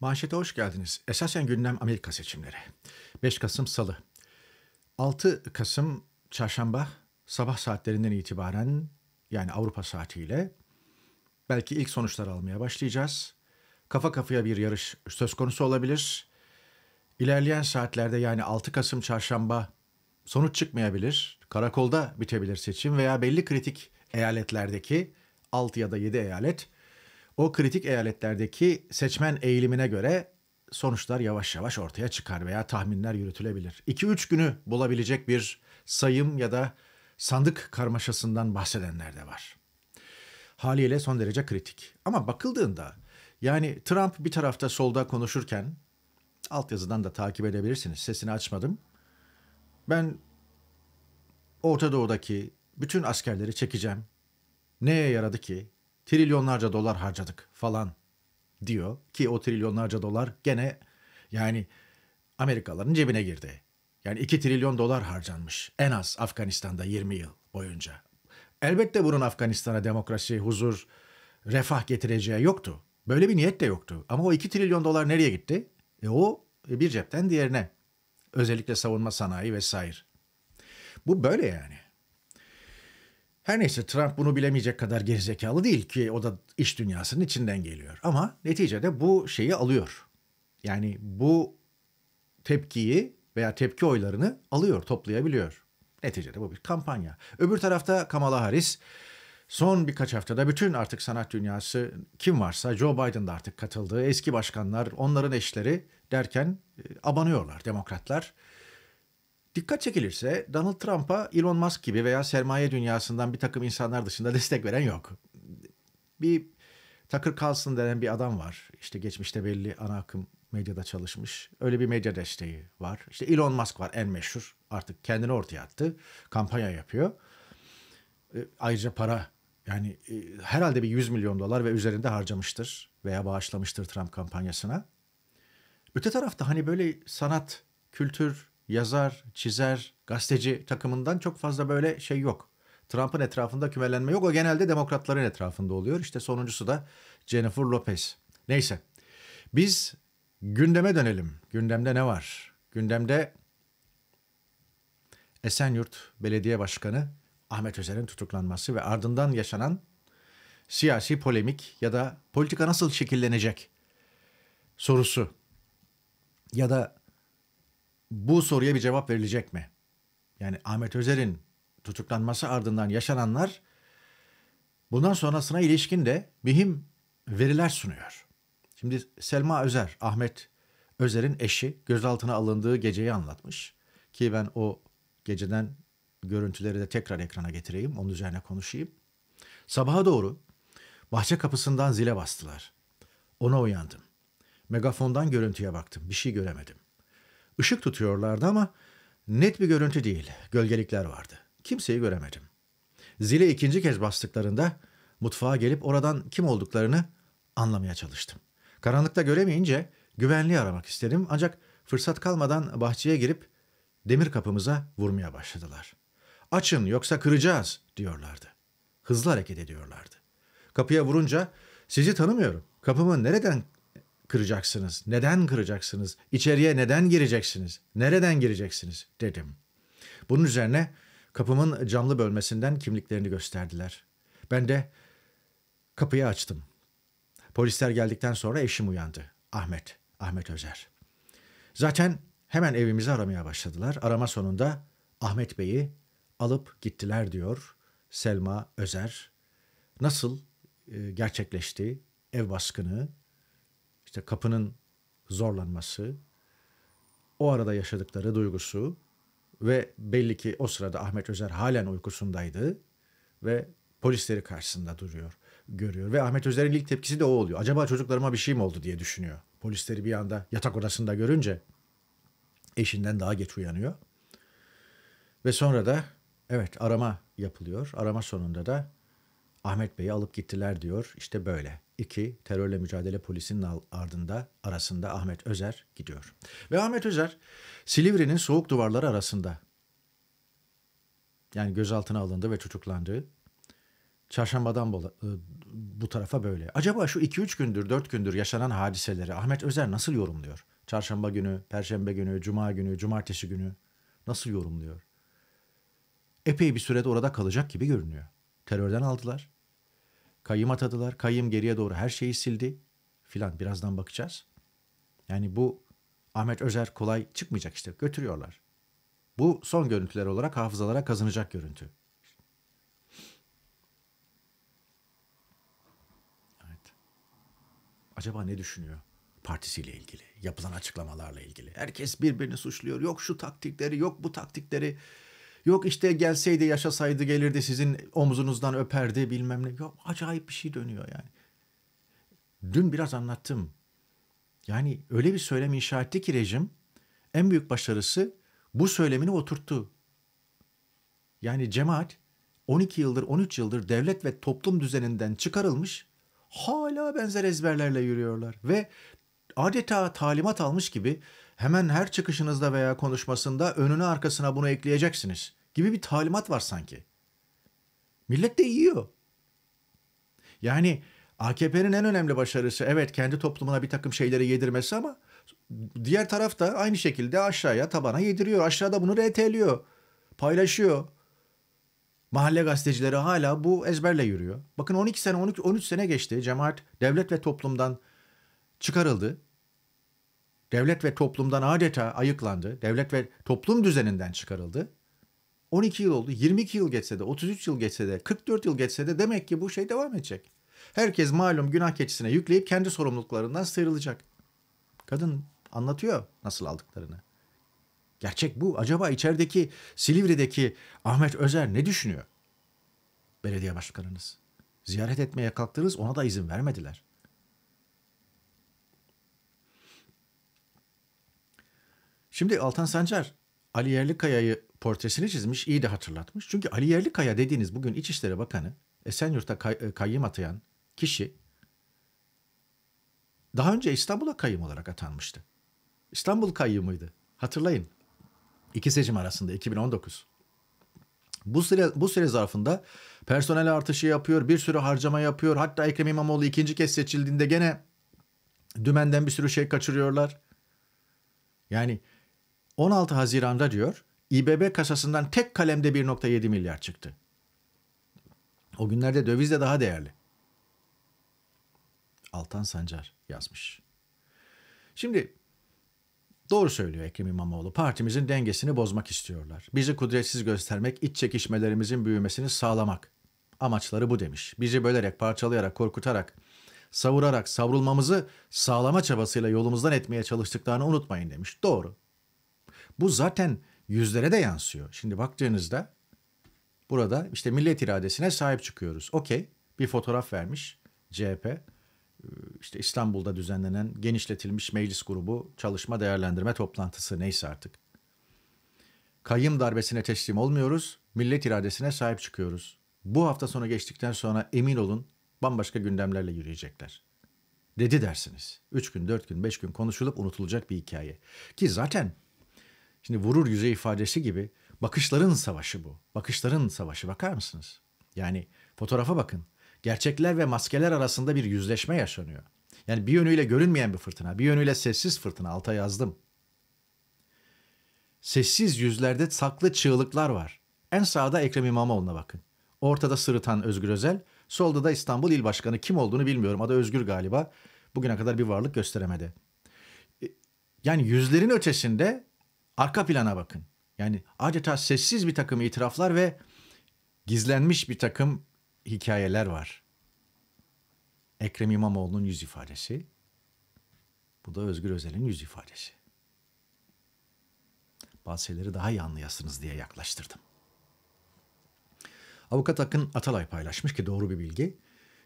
Manşete hoş geldiniz. Esasen gündem Amerika seçimleri. 5 Kasım Salı. 6 Kasım Çarşamba sabah saatlerinden itibaren yani Avrupa saatiyle belki ilk sonuçlar almaya başlayacağız. Kafa kafaya bir yarış söz konusu olabilir. İlerleyen saatlerde yani 6 Kasım Çarşamba sonuç çıkmayabilir. Karakolda bitebilir seçim veya belli kritik eyaletlerdeki 6 ya da 7 eyalet o kritik eyaletlerdeki seçmen eğilimine göre sonuçlar yavaş yavaş ortaya çıkar veya tahminler yürütülebilir. 2-3 günü bulabilecek bir sayım ya da sandık karmaşasından bahsedenler de var. Haliyle son derece kritik. Ama bakıldığında yani Trump bir tarafta solda konuşurken altyazıdan da takip edebilirsiniz. Sesini açmadım. Ben Orta Doğu'daki bütün askerleri çekeceğim. Neye yaradı ki? trilyonlarca dolar harcadık falan diyor ki o trilyonlarca dolar gene yani Amerikalıların cebine girdi. Yani 2 trilyon dolar harcanmış en az Afganistan'da 20 yıl boyunca. Elbette bunun Afganistan'a demokrasi, huzur, refah getireceği yoktu. Böyle bir niyet de yoktu. Ama o 2 trilyon dolar nereye gitti? E o bir cepten diğerine. Özellikle savunma sanayi vesaire. Bu böyle yani. Her neyse Trump bunu bilemeyecek kadar gerizekalı değil ki o da iş dünyasının içinden geliyor. Ama neticede bu şeyi alıyor. Yani bu tepkiyi veya tepki oylarını alıyor, toplayabiliyor. Neticede bu bir kampanya. Öbür tarafta Kamala Harris son birkaç haftada bütün artık sanat dünyası kim varsa Joe Biden da artık katıldı. Eski başkanlar, onların eşleri derken e, abanıyorlar demokratlar. Dikkat çekilirse Donald Trump'a Elon Musk gibi veya sermaye dünyasından bir takım insanlar dışında destek veren yok. Bir Tucker Carlson denen bir adam var. İşte geçmişte belli ana akım medyada çalışmış. Öyle bir medya desteği var. İşte Elon Musk var en meşhur. Artık kendini ortaya attı. Kampanya yapıyor. E, ayrıca para yani e, herhalde bir 100 milyon dolar ve üzerinde harcamıştır veya bağışlamıştır Trump kampanyasına. Öte tarafta hani böyle sanat, kültür, yazar, çizer, gazeteci takımından çok fazla böyle şey yok. Trump'ın etrafında kümelenme yok. O genelde demokratların etrafında oluyor. İşte sonuncusu da Jennifer Lopez. Neyse. Biz gündeme dönelim. Gündemde ne var? Gündemde Esenyurt Belediye Başkanı Ahmet Özer'in tutuklanması ve ardından yaşanan siyasi polemik ya da politika nasıl şekillenecek sorusu ya da bu soruya bir cevap verilecek mi? Yani Ahmet Özer'in tutuklanması ardından yaşananlar bundan sonrasına ilişkin de mühim veriler sunuyor. Şimdi Selma Özer, Ahmet Özer'in eşi gözaltına alındığı geceyi anlatmış. Ki ben o geceden görüntüleri de tekrar ekrana getireyim, onun üzerine konuşayım. Sabaha doğru bahçe kapısından zile bastılar. Ona uyandım. Megafondan görüntüye baktım, bir şey göremedim. Işık tutuyorlardı ama net bir görüntü değil, gölgelikler vardı. Kimseyi göremedim. Zile ikinci kez bastıklarında mutfağa gelip oradan kim olduklarını anlamaya çalıştım. Karanlıkta göremeyince güvenliği aramak istedim ancak fırsat kalmadan bahçeye girip demir kapımıza vurmaya başladılar. Açın yoksa kıracağız diyorlardı. Hızlı hareket ediyorlardı. Kapıya vurunca sizi tanımıyorum. Kapımı nereden kıracaksınız? Neden kıracaksınız? İçeriye neden gireceksiniz? Nereden gireceksiniz?" dedim. Bunun üzerine kapımın camlı bölmesinden kimliklerini gösterdiler. Ben de kapıyı açtım. Polisler geldikten sonra eşim uyandı. Ahmet, Ahmet Özer. Zaten hemen evimizi aramaya başladılar. Arama sonunda Ahmet Bey'i alıp gittiler diyor Selma Özer. Nasıl e, gerçekleşti ev baskını, işte kapının zorlanması, o arada yaşadıkları duygusu ve belli ki o sırada Ahmet Özer halen uykusundaydı ve polisleri karşısında duruyor, görüyor. Ve Ahmet Özer'in ilk tepkisi de o oluyor. Acaba çocuklarıma bir şey mi oldu diye düşünüyor. Polisleri bir anda yatak odasında görünce eşinden daha geç uyanıyor. Ve sonra da evet arama yapılıyor. Arama sonunda da Ahmet Bey'i alıp gittiler diyor. İşte böyle. İki Terörle mücadele polisinin ardında arasında Ahmet Özer gidiyor. Ve Ahmet Özer Silivri'nin soğuk duvarları arasında yani gözaltına alındı ve tutuklandı. Çarşambadan ıı, bu tarafa böyle. Acaba şu 2-3 gündür, 4 gündür yaşanan hadiseleri Ahmet Özer nasıl yorumluyor? Çarşamba günü, perşembe günü, cuma günü, cumartesi günü nasıl yorumluyor? Epey bir sürede orada kalacak gibi görünüyor. Terörden aldılar. Kayyım atadılar. kayım geriye doğru her şeyi sildi filan. Birazdan bakacağız. Yani bu Ahmet Özer kolay çıkmayacak işte. Götürüyorlar. Bu son görüntüler olarak hafızalara kazınacak görüntü. Evet. Acaba ne düşünüyor? Partisiyle ilgili, yapılan açıklamalarla ilgili. Herkes birbirini suçluyor. Yok şu taktikleri, yok bu taktikleri. Yok işte gelseydi yaşasaydı gelirdi sizin omzunuzdan öperdi bilmem ne. Yok acayip bir şey dönüyor yani. Dün biraz anlattım. Yani öyle bir söylem inşa etti ki rejim en büyük başarısı bu söylemini oturttu. Yani cemaat 12 yıldır 13 yıldır devlet ve toplum düzeninden çıkarılmış hala benzer ezberlerle yürüyorlar ve adeta talimat almış gibi hemen her çıkışınızda veya konuşmasında önüne arkasına bunu ekleyeceksiniz gibi bir talimat var sanki. Millet de yiyor. Yani AKP'nin en önemli başarısı evet kendi toplumuna bir takım şeyleri yedirmesi ama diğer taraf da aynı şekilde aşağıya tabana yediriyor. Aşağıda bunu RT'liyor, paylaşıyor. Mahalle gazetecileri hala bu ezberle yürüyor. Bakın 12 sene 13 13 sene geçti. Cemaat devlet ve toplumdan çıkarıldı. Devlet ve toplumdan adeta ayıklandı. Devlet ve toplum düzeninden çıkarıldı. 12 yıl oldu. 22 yıl geçse de, 33 yıl geçse de, 44 yıl geçse de demek ki bu şey devam edecek. Herkes malum günah keçisine yükleyip kendi sorumluluklarından sıyrılacak. Kadın anlatıyor nasıl aldıklarını. Gerçek bu. Acaba içerideki Silivri'deki Ahmet Özer ne düşünüyor? Belediye başkanınız. Ziyaret etmeye kalktınız ona da izin vermediler. Şimdi Altan Sancar Ali Yerlikaya'yı portresini çizmiş, iyi de hatırlatmış. Çünkü Ali Yerlikaya dediğiniz bugün İçişleri Bakanı, Esenyurt'a kay- e, kayyım atayan kişi daha önce İstanbul'a kayyım olarak atanmıştı. İstanbul kayyımıydı. Hatırlayın. İki seçim arasında 2019. Bu süre, bu süre zarfında personel artışı yapıyor, bir sürü harcama yapıyor. Hatta Ekrem İmamoğlu ikinci kez seçildiğinde gene dümenden bir sürü şey kaçırıyorlar. Yani 16 Haziran'da diyor İBB kasasından tek kalemde 1.7 milyar çıktı. O günlerde döviz de daha değerli. Altan Sancar yazmış. Şimdi doğru söylüyor Ekrem İmamoğlu. Partimizin dengesini bozmak istiyorlar. Bizi kudretsiz göstermek, iç çekişmelerimizin büyümesini sağlamak. Amaçları bu demiş. Bizi bölerek, parçalayarak, korkutarak, savurarak savrulmamızı sağlama çabasıyla yolumuzdan etmeye çalıştıklarını unutmayın demiş. Doğru. Bu zaten yüzlere de yansıyor. Şimdi baktığınızda burada işte millet iradesine sahip çıkıyoruz. Okey bir fotoğraf vermiş CHP ee, işte İstanbul'da düzenlenen genişletilmiş meclis grubu çalışma değerlendirme toplantısı neyse artık. Kayım darbesine teslim olmuyoruz, millet iradesine sahip çıkıyoruz. Bu hafta sonu geçtikten sonra emin olun bambaşka gündemlerle yürüyecekler. Dedi dersiniz. Üç gün, dört gün, beş gün konuşulup unutulacak bir hikaye. Ki zaten Şimdi vurur yüze ifadesi gibi bakışların savaşı bu. Bakışların savaşı bakar mısınız? Yani fotoğrafa bakın. Gerçekler ve maskeler arasında bir yüzleşme yaşanıyor. Yani bir yönüyle görünmeyen bir fırtına, bir yönüyle sessiz fırtına. Alta yazdım. Sessiz yüzlerde saklı çığlıklar var. En sağda Ekrem İmamoğlu'na bakın. Ortada sırıtan Özgür Özel, solda da İstanbul İl Başkanı kim olduğunu bilmiyorum. Adı Özgür galiba. Bugüne kadar bir varlık gösteremedi. E, yani yüzlerin ötesinde arka plana bakın. Yani adeta sessiz bir takım itiraflar ve gizlenmiş bir takım hikayeler var. Ekrem İmamoğlu'nun yüz ifadesi. Bu da Özgür Özel'in yüz ifadesi. Bazı şeyleri daha iyi anlayasınız diye yaklaştırdım. Avukat Akın Atalay paylaşmış ki doğru bir bilgi.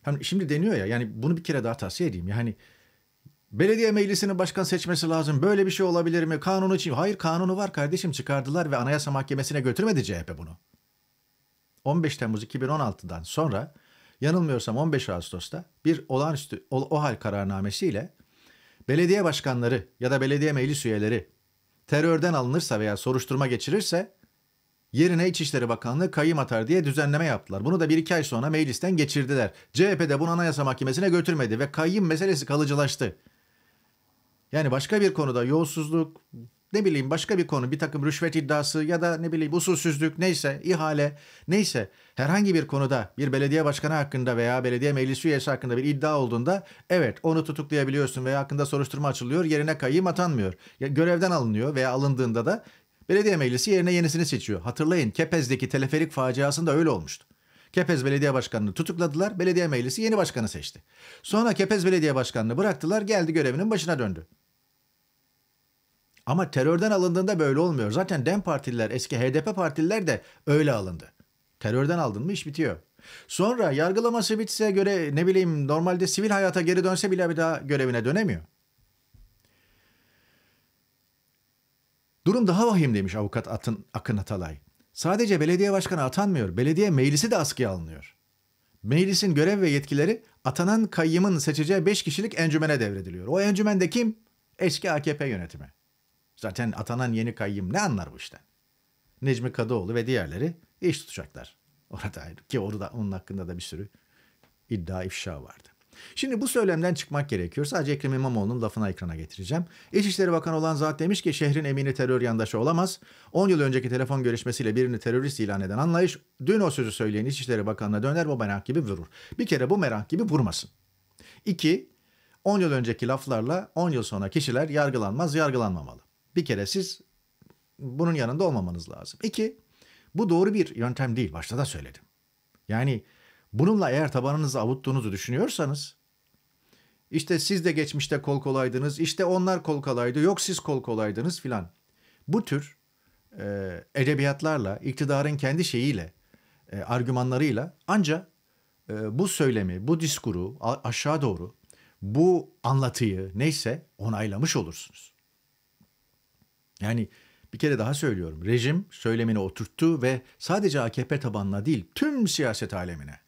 Yani şimdi deniyor ya yani bunu bir kere daha tavsiye edeyim. Yani Belediye meclisinin başkan seçmesi lazım. Böyle bir şey olabilir mi? Kanunu için. Hayır kanunu var kardeşim çıkardılar ve Anayasa Mahkemesi'ne götürmedi CHP bunu. 15 Temmuz 2016'dan sonra yanılmıyorsam 15 Ağustos'ta bir olağanüstü OHAL kararnamesiyle belediye başkanları ya da belediye meclis üyeleri terörden alınırsa veya soruşturma geçirirse yerine İçişleri Bakanlığı kayyım atar diye düzenleme yaptılar. Bunu da bir iki ay sonra meclisten geçirdiler. CHP de bunu Anayasa Mahkemesi'ne götürmedi ve kayım meselesi kalıcılaştı. Yani başka bir konuda yolsuzluk, ne bileyim başka bir konu bir takım rüşvet iddiası ya da ne bileyim usulsüzlük neyse ihale neyse herhangi bir konuda bir belediye başkanı hakkında veya belediye meclisi üyesi hakkında bir iddia olduğunda evet onu tutuklayabiliyorsun veya hakkında soruşturma açılıyor yerine kayyım atanmıyor. Ya, görevden alınıyor veya alındığında da belediye meclisi yerine yenisini seçiyor. Hatırlayın Kepez'deki teleferik faciasında öyle olmuştu. Kepez Belediye Başkanı'nı tutukladılar. Belediye meclisi yeni başkanı seçti. Sonra Kepez Belediye Başkanı'nı bıraktılar. Geldi görevinin başına döndü. Ama terörden alındığında böyle olmuyor. Zaten DEM partililer, eski HDP partililer de öyle alındı. Terörden aldın mı iş bitiyor. Sonra yargılaması bitse göre ne bileyim normalde sivil hayata geri dönse bile bir daha görevine dönemiyor. Durum daha vahim demiş avukat Atın, Akın Atalay. Sadece belediye başkanı atanmıyor, belediye meclisi de askıya alınıyor. Meclisin görev ve yetkileri atanan kayyımın seçeceği 5 kişilik encümene devrediliyor. O encümende kim? Eski AKP yönetimi. Zaten atanan yeni kayyım ne anlar bu işten? Necmi Kadıoğlu ve diğerleri iş tutacaklar. Orada ki orada onun hakkında da bir sürü iddia ifşa vardı. Şimdi bu söylemden çıkmak gerekiyor. Sadece Ekrem İmamoğlu'nun lafına ekrana getireceğim. İçişleri Bakanı olan zat demiş ki şehrin emini terör yandaşı olamaz. 10 yıl önceki telefon görüşmesiyle birini terörist ilan eden anlayış dün o sözü söyleyen İçişleri Bakanı'na döner bu merak gibi vurur. Bir kere bu merak gibi vurmasın. İki, 10 yıl önceki laflarla 10 yıl sonra kişiler yargılanmaz yargılanmamalı. Bir kere siz bunun yanında olmamanız lazım. İki, bu doğru bir yöntem değil. Başta da söyledim. Yani bununla eğer tabanınızı avuttuğunuzu düşünüyorsanız işte siz de geçmişte kol kolaydınız, işte onlar kol kolaydı, yok siz kol kolaydınız filan. Bu tür e, edebiyatlarla, iktidarın kendi şeyiyle, e, argümanlarıyla anca e, bu söylemi, bu diskuru aşağı doğru, bu anlatıyı neyse onaylamış olursunuz. Yani bir kere daha söylüyorum. Rejim söylemini oturttu ve sadece AKP tabanına değil tüm siyaset alemine,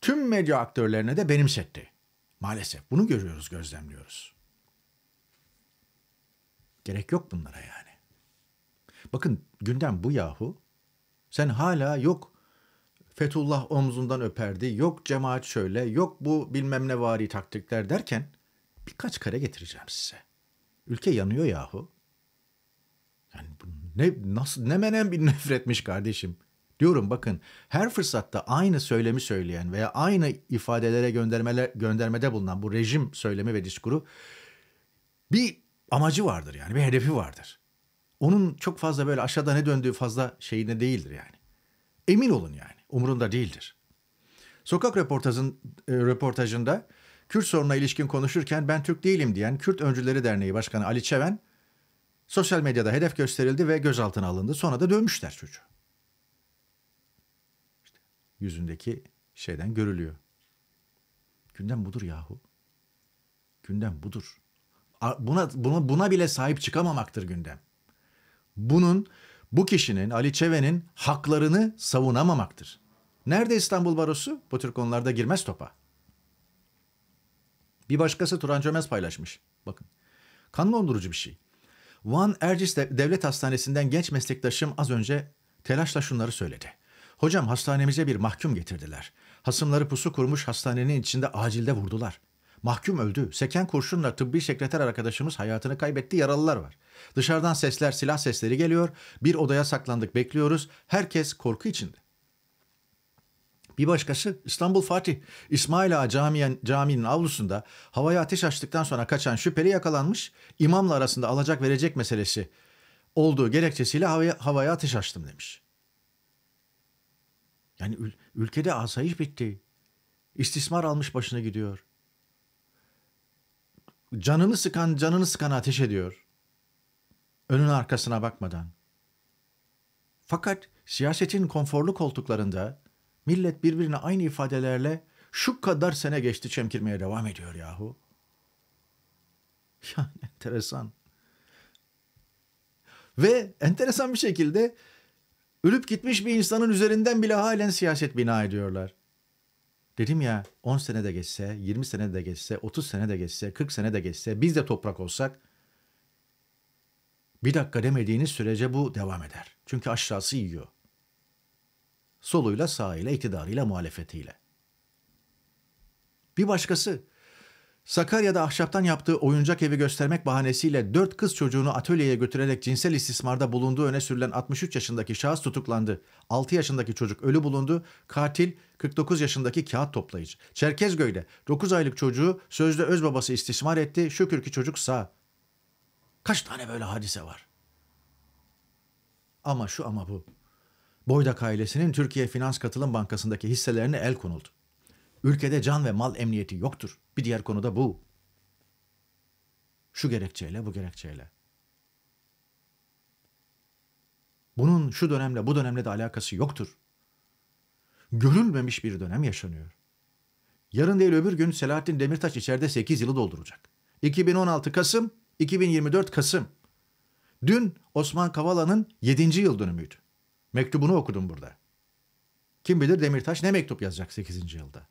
tüm medya aktörlerine de benimsetti. Maalesef bunu görüyoruz, gözlemliyoruz. Gerek yok bunlara yani. Bakın gündem bu yahu. Sen hala yok Fethullah omzundan öperdi, yok cemaat şöyle, yok bu bilmem ne vari taktikler derken birkaç kare getireceğim size. Ülke yanıyor yahu. Yani ne nasıl ne menen bir nefretmiş kardeşim. Diyorum bakın her fırsatta aynı söylemi söyleyen veya aynı ifadelere göndermeler, göndermede bulunan bu rejim söylemi ve diskuru bir amacı vardır yani bir hedefi vardır. Onun çok fazla böyle aşağıda ne döndüğü fazla şeyine değildir yani. Emin olun yani umurunda değildir. Sokak röportajın, e, röportajında Kürt sorununa ilişkin konuşurken ben Türk değilim diyen Kürt Öncüleri Derneği Başkanı Ali Çeven Sosyal medyada hedef gösterildi ve gözaltına alındı. Sonra da dövmüşler çocuğu. İşte yüzündeki şeyden görülüyor. Gündem budur yahu. Gündem budur. Buna, buna, buna bile sahip çıkamamaktır gündem. Bunun, bu kişinin, Ali Çeve'nin haklarını savunamamaktır. Nerede İstanbul Barosu? Bu tür konularda girmez topa. Bir başkası Turan Çömez paylaşmış. Bakın. Kan dondurucu bir şey. Van Ercis Devlet Hastanesi'nden genç meslektaşım az önce telaşla şunları söyledi. Hocam hastanemize bir mahkum getirdiler. Hasımları pusu kurmuş hastanenin içinde acilde vurdular. Mahkum öldü. Seken kurşunla tıbbi sekreter arkadaşımız hayatını kaybetti. Yaralılar var. Dışarıdan sesler, silah sesleri geliyor. Bir odaya saklandık, bekliyoruz. Herkes korku içinde. Bir başkası İstanbul Fatih. İsmail Ağa camien, caminin avlusunda havaya ateş açtıktan sonra kaçan şüpheli yakalanmış. İmamla arasında alacak verecek meselesi olduğu gerekçesiyle havaya, havaya ateş açtım demiş. Yani ül- ülkede asayiş bitti. İstismar almış başına gidiyor. Canını sıkan canını sıkan ateş ediyor. Önün arkasına bakmadan. Fakat siyasetin konforlu koltuklarında Millet birbirine aynı ifadelerle şu kadar sene geçti çemkirmeye devam ediyor yahu. Yani enteresan. Ve enteresan bir şekilde ölüp gitmiş bir insanın üzerinden bile halen siyaset bina ediyorlar. Dedim ya 10 sene de geçse, 20 sene de geçse, 30 sene de geçse, 40 sene de geçse biz de toprak olsak bir dakika demediğiniz sürece bu devam eder. Çünkü aşağısı yiyor. Soluyla, sağıyla, iktidarıyla, muhalefetiyle. Bir başkası, Sakarya'da ahşaptan yaptığı oyuncak evi göstermek bahanesiyle dört kız çocuğunu atölyeye götürerek cinsel istismarda bulunduğu öne sürülen 63 yaşındaki şahıs tutuklandı. 6 yaşındaki çocuk ölü bulundu. Katil 49 yaşındaki kağıt toplayıcı. Çerkezköy'de 9 aylık çocuğu sözde öz babası istismar etti. Şükür ki çocuk sağ. Kaç tane böyle hadise var? Ama şu ama bu. Boydak ailesinin Türkiye Finans Katılım Bankası'ndaki hisselerine el konuldu. Ülkede can ve mal emniyeti yoktur. Bir diğer konu da bu. Şu gerekçeyle, bu gerekçeyle. Bunun şu dönemle, bu dönemle de alakası yoktur. Görülmemiş bir dönem yaşanıyor. Yarın değil öbür gün Selahattin Demirtaş içeride 8 yılı dolduracak. 2016 Kasım, 2024 Kasım. Dün Osman Kavala'nın 7. yıl dönümüydü. Mektubunu okudum burada. Kim bilir Demirtaş ne mektup yazacak 8. yılda.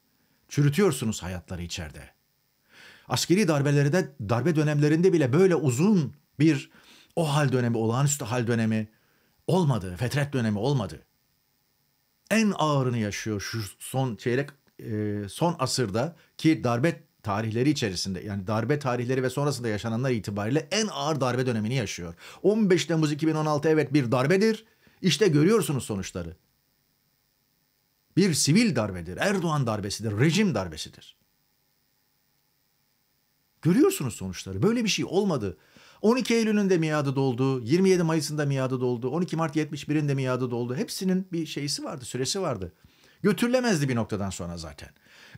Çürütüyorsunuz hayatları içeride. Askeri darbeleri de darbe dönemlerinde bile böyle uzun bir o hal dönemi, olağanüstü hal dönemi olmadı. Fetret dönemi olmadı. En ağırını yaşıyor şu son çeyrek e, son asırda ki darbe tarihleri içerisinde yani darbe tarihleri ve sonrasında yaşananlar itibariyle en ağır darbe dönemini yaşıyor. 15 Temmuz 2016 evet bir darbedir işte görüyorsunuz sonuçları. Bir sivil darbedir, Erdoğan darbesidir, rejim darbesidir. Görüyorsunuz sonuçları. Böyle bir şey olmadı. 12 Eylül'ün de miadı doldu. 27 Mayıs'ın da miadı doldu. 12 Mart 71'in de miadı doldu. Hepsinin bir şeysi vardı, süresi vardı. Götürülemezdi bir noktadan sonra zaten.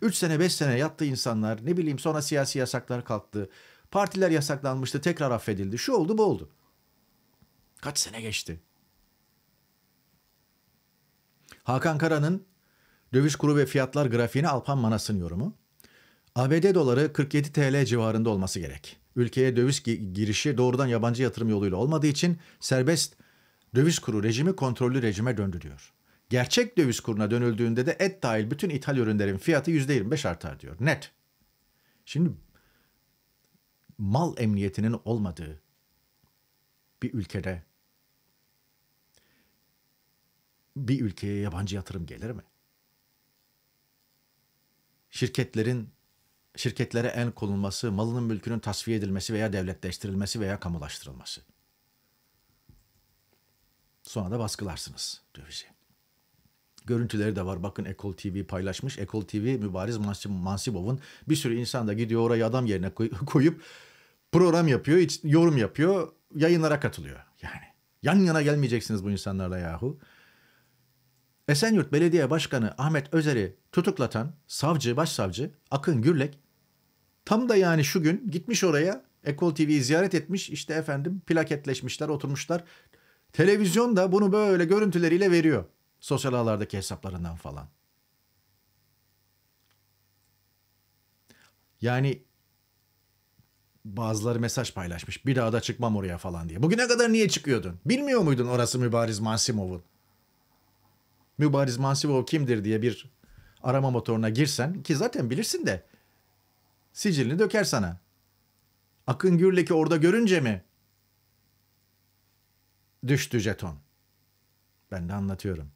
3 sene 5 sene yattı insanlar. Ne bileyim sonra siyasi yasaklar kalktı. Partiler yasaklanmıştı, tekrar affedildi. Şu oldu, bu oldu. Kaç sene geçti? Hakan Kara'nın döviz kuru ve fiyatlar grafiğini Alpan Manas'ın yorumu. ABD doları 47 TL civarında olması gerek. Ülkeye döviz girişi doğrudan yabancı yatırım yoluyla olmadığı için serbest döviz kuru rejimi kontrollü rejime döndü diyor. Gerçek döviz kuruna dönüldüğünde de et dahil bütün ithal ürünlerin fiyatı %25 artar diyor. Net. Şimdi mal emniyetinin olmadığı bir ülkede bir ülkeye yabancı yatırım gelir mi? Şirketlerin şirketlere el konulması, malının mülkünün tasfiye edilmesi veya devletleştirilmesi veya kamulaştırılması. Sonra da baskılarsınız dövizi. Görüntüleri de var. Bakın Ekol TV paylaşmış. Ekol TV mübariz Mansibov'un bir sürü insan da gidiyor oraya adam yerine koyup program yapıyor, yorum yapıyor, yayınlara katılıyor. Yani yan yana gelmeyeceksiniz bu insanlarla yahu. Esenyurt Belediye Başkanı Ahmet Özer'i tutuklatan savcı, başsavcı Akın Gürlek tam da yani şu gün gitmiş oraya Ekol TV'yi ziyaret etmiş işte efendim plaketleşmişler oturmuşlar. Televizyon da bunu böyle görüntüleriyle veriyor sosyal ağlardaki hesaplarından falan. Yani bazıları mesaj paylaşmış. Bir daha da çıkmam oraya falan diye. Bugüne kadar niye çıkıyordun? Bilmiyor muydun orası mübariz Mansimov'un? Mübariz Mansivov kimdir diye bir arama motoruna girsen ki zaten bilirsin de sicilini döker sana. Akın Gürlek'i orada görünce mi düştü jeton? Ben de anlatıyorum.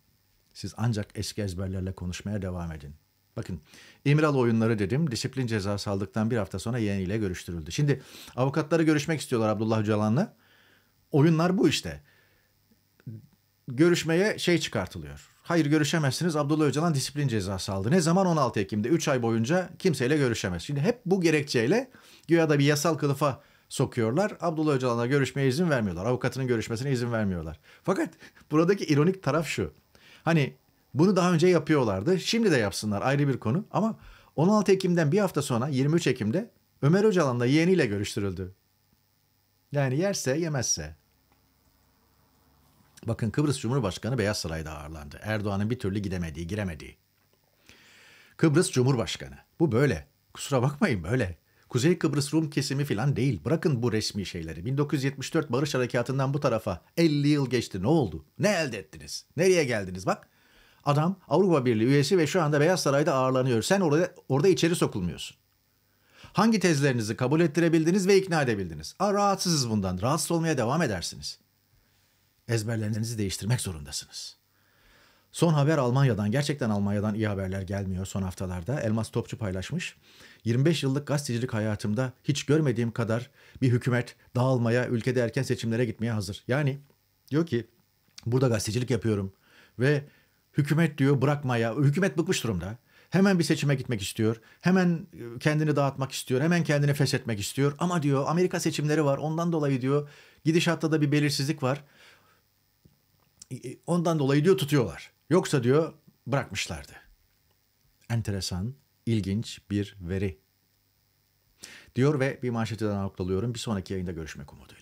Siz ancak eski ezberlerle konuşmaya devam edin. Bakın İmral oyunları dedim. Disiplin cezası aldıktan bir hafta sonra yeğeniyle görüştürüldü. Şimdi avukatları görüşmek istiyorlar Abdullah Öcalan'la. Oyunlar bu işte görüşmeye şey çıkartılıyor. Hayır görüşemezsiniz Abdullah Öcalan disiplin cezası aldı. Ne zaman 16 Ekim'de 3 ay boyunca kimseyle görüşemez. Şimdi hep bu gerekçeyle güya da bir yasal kılıfa sokuyorlar. Abdullah Öcalan'la görüşmeye izin vermiyorlar. Avukatının görüşmesine izin vermiyorlar. Fakat buradaki ironik taraf şu. Hani bunu daha önce yapıyorlardı. Şimdi de yapsınlar ayrı bir konu. Ama 16 Ekim'den bir hafta sonra 23 Ekim'de Ömer Öcalan'la yeğeniyle görüştürüldü. Yani yerse yemezse. Bakın Kıbrıs Cumhurbaşkanı Beyaz Saray'da ağırlandı. Erdoğan'ın bir türlü gidemediği, giremediği. Kıbrıs Cumhurbaşkanı. Bu böyle. Kusura bakmayın böyle. Kuzey Kıbrıs Rum kesimi filan değil. Bırakın bu resmi şeyleri. 1974 Barış Harekatı'ndan bu tarafa 50 yıl geçti. Ne oldu? Ne elde ettiniz? Nereye geldiniz? Bak adam Avrupa Birliği üyesi ve şu anda Beyaz Saray'da ağırlanıyor. Sen orada, orada içeri sokulmuyorsun. Hangi tezlerinizi kabul ettirebildiniz ve ikna edebildiniz? Aa, rahatsızız bundan. Rahatsız olmaya devam edersiniz ezberlerinizi değiştirmek zorundasınız. Son haber Almanya'dan. Gerçekten Almanya'dan iyi haberler gelmiyor son haftalarda. Elmas Topçu paylaşmış. 25 yıllık gazetecilik hayatımda hiç görmediğim kadar bir hükümet dağılmaya, ülkede erken seçimlere gitmeye hazır. Yani diyor ki burada gazetecilik yapıyorum ve hükümet diyor bırakmaya, hükümet bıkmış durumda. Hemen bir seçime gitmek istiyor. Hemen e, kendini dağıtmak istiyor. Hemen kendini feshetmek istiyor. Ama diyor Amerika seçimleri var. Ondan dolayı diyor gidişatta da bir belirsizlik var. Ondan dolayı diyor tutuyorlar. Yoksa diyor bırakmışlardı. Enteresan, ilginç bir veri. Diyor ve bir manşeti daha noktalıyorum. Bir sonraki yayında görüşmek umuduyla.